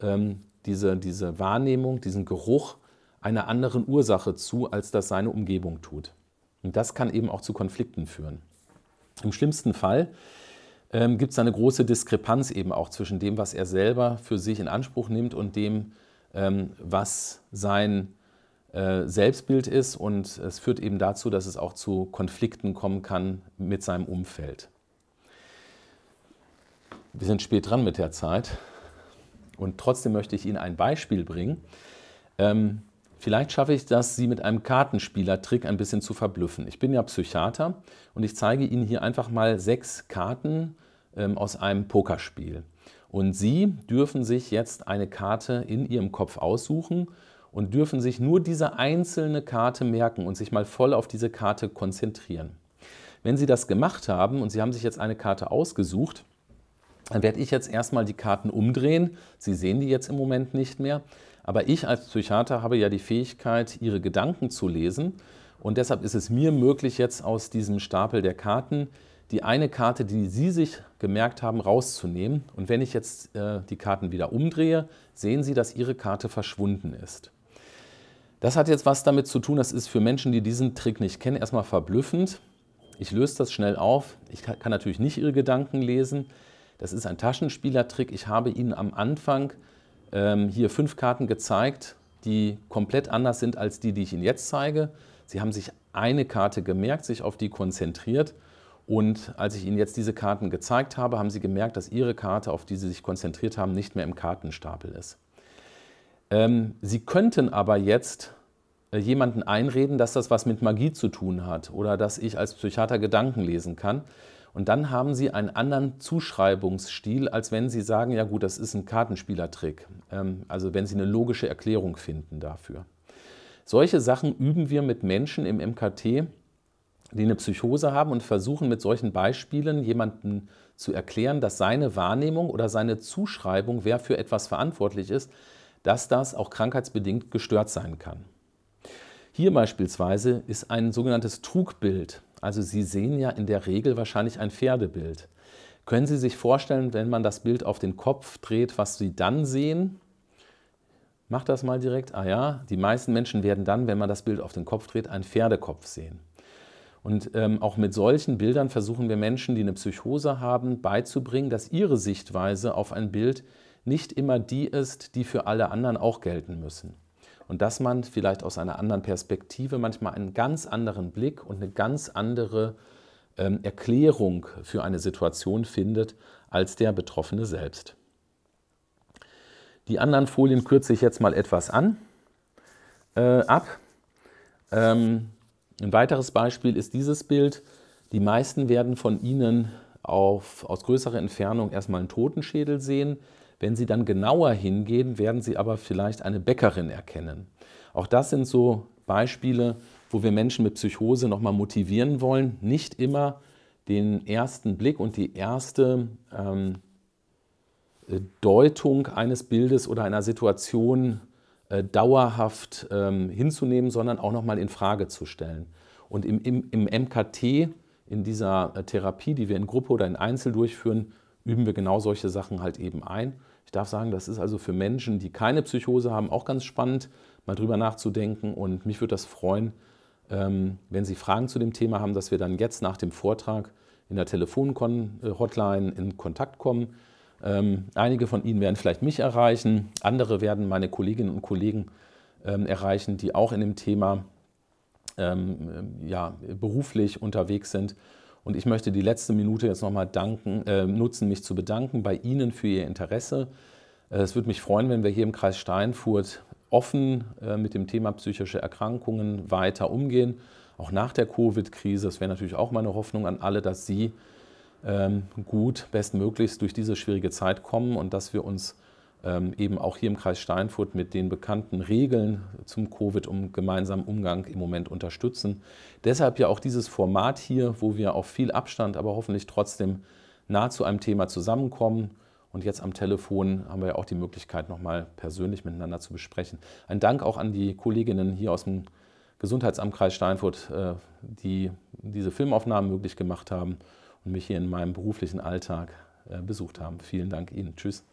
ähm, diese, diese Wahrnehmung, diesen Geruch einer anderen Ursache zu, als das seine Umgebung tut. Und das kann eben auch zu Konflikten führen. Im schlimmsten Fall ähm, gibt es eine große Diskrepanz eben auch zwischen dem, was er selber für sich in Anspruch nimmt und dem, ähm, was sein äh, Selbstbild ist. Und es führt eben dazu, dass es auch zu Konflikten kommen kann mit seinem Umfeld. Wir sind spät dran mit der Zeit und trotzdem möchte ich Ihnen ein Beispiel bringen. Ähm, vielleicht schaffe ich das, Sie mit einem Kartenspielertrick ein bisschen zu verblüffen. Ich bin ja Psychiater und ich zeige Ihnen hier einfach mal sechs Karten ähm, aus einem Pokerspiel. Und Sie dürfen sich jetzt eine Karte in Ihrem Kopf aussuchen und dürfen sich nur diese einzelne Karte merken und sich mal voll auf diese Karte konzentrieren. Wenn Sie das gemacht haben und Sie haben sich jetzt eine Karte ausgesucht, dann werde ich jetzt erstmal die Karten umdrehen. Sie sehen die jetzt im Moment nicht mehr. Aber ich als Psychiater habe ja die Fähigkeit, Ihre Gedanken zu lesen. Und deshalb ist es mir möglich, jetzt aus diesem Stapel der Karten die eine Karte, die Sie sich gemerkt haben, rauszunehmen. Und wenn ich jetzt äh, die Karten wieder umdrehe, sehen Sie, dass Ihre Karte verschwunden ist. Das hat jetzt was damit zu tun, das ist für Menschen, die diesen Trick nicht kennen, erstmal verblüffend. Ich löse das schnell auf. Ich kann natürlich nicht Ihre Gedanken lesen, das ist ein Taschenspielertrick. Ich habe Ihnen am Anfang ähm, hier fünf Karten gezeigt, die komplett anders sind als die, die ich Ihnen jetzt zeige. Sie haben sich eine Karte gemerkt, sich auf die konzentriert. Und als ich Ihnen jetzt diese Karten gezeigt habe, haben Sie gemerkt, dass Ihre Karte, auf die Sie sich konzentriert haben, nicht mehr im Kartenstapel ist. Ähm, Sie könnten aber jetzt äh, jemanden einreden, dass das was mit Magie zu tun hat oder dass ich als Psychiater Gedanken lesen kann. Und dann haben sie einen anderen Zuschreibungsstil, als wenn sie sagen, ja gut, das ist ein Kartenspielertrick. Ähm, also wenn sie eine logische Erklärung finden dafür. Solche Sachen üben wir mit Menschen im MKT, die eine Psychose haben und versuchen mit solchen Beispielen jemanden zu erklären, dass seine Wahrnehmung oder seine Zuschreibung, wer für etwas verantwortlich ist, dass das auch krankheitsbedingt gestört sein kann. Hier beispielsweise ist ein sogenanntes Trugbild also Sie sehen ja in der Regel wahrscheinlich ein Pferdebild. Können Sie sich vorstellen, wenn man das Bild auf den Kopf dreht, was Sie dann sehen? Mach das mal direkt. Ah ja, die meisten Menschen werden dann, wenn man das Bild auf den Kopf dreht, einen Pferdekopf sehen. Und ähm, auch mit solchen Bildern versuchen wir Menschen, die eine Psychose haben, beizubringen, dass ihre Sichtweise auf ein Bild nicht immer die ist, die für alle anderen auch gelten müssen und dass man vielleicht aus einer anderen Perspektive manchmal einen ganz anderen Blick und eine ganz andere ähm, Erklärung für eine Situation findet als der Betroffene selbst. Die anderen Folien kürze ich jetzt mal etwas an, äh, ab. Ähm, ein weiteres Beispiel ist dieses Bild. Die meisten werden von Ihnen auf, aus größerer Entfernung erstmal einen Totenschädel sehen. Wenn Sie dann genauer hingehen, werden Sie aber vielleicht eine Bäckerin erkennen. Auch das sind so Beispiele, wo wir Menschen mit Psychose nochmal motivieren wollen, nicht immer den ersten Blick und die erste ähm, äh, Deutung eines Bildes oder einer Situation äh, dauerhaft ähm, hinzunehmen, sondern auch nochmal in Frage zu stellen. Und im, im, im MKT, in dieser äh, Therapie, die wir in Gruppe oder in Einzel durchführen, üben wir genau solche Sachen halt eben ein ich darf sagen, das ist also für Menschen, die keine Psychose haben, auch ganz spannend, mal drüber nachzudenken. Und mich würde das freuen, ähm, wenn Sie Fragen zu dem Thema haben, dass wir dann jetzt nach dem Vortrag in der Telefon-Hotline in Kontakt kommen. Ähm, einige von Ihnen werden vielleicht mich erreichen, andere werden meine Kolleginnen und Kollegen ähm, erreichen, die auch in dem Thema ja, beruflich unterwegs sind. Und ich möchte die letzte Minute jetzt nochmal äh, nutzen, mich zu bedanken bei Ihnen für Ihr Interesse. Äh, es würde mich freuen, wenn wir hier im Kreis Steinfurt offen äh, mit dem Thema psychische Erkrankungen weiter umgehen, auch nach der Covid-Krise. Es wäre natürlich auch meine Hoffnung an alle, dass Sie ähm, gut, bestmöglichst durch diese schwierige Zeit kommen und dass wir uns ähm, eben auch hier im Kreis Steinfurt mit den bekannten Regeln zum Covid um gemeinsamen Umgang im Moment unterstützen. Deshalb ja auch dieses Format hier, wo wir auf viel Abstand, aber hoffentlich trotzdem nah zu einem Thema zusammenkommen. Und jetzt am Telefon haben wir ja auch die Möglichkeit, nochmal persönlich miteinander zu besprechen. Ein Dank auch an die Kolleginnen hier aus dem Gesundheitsamt Kreis Steinfurt, äh, die diese Filmaufnahmen möglich gemacht haben und mich hier in meinem beruflichen Alltag äh, besucht haben. Vielen Dank Ihnen. Tschüss.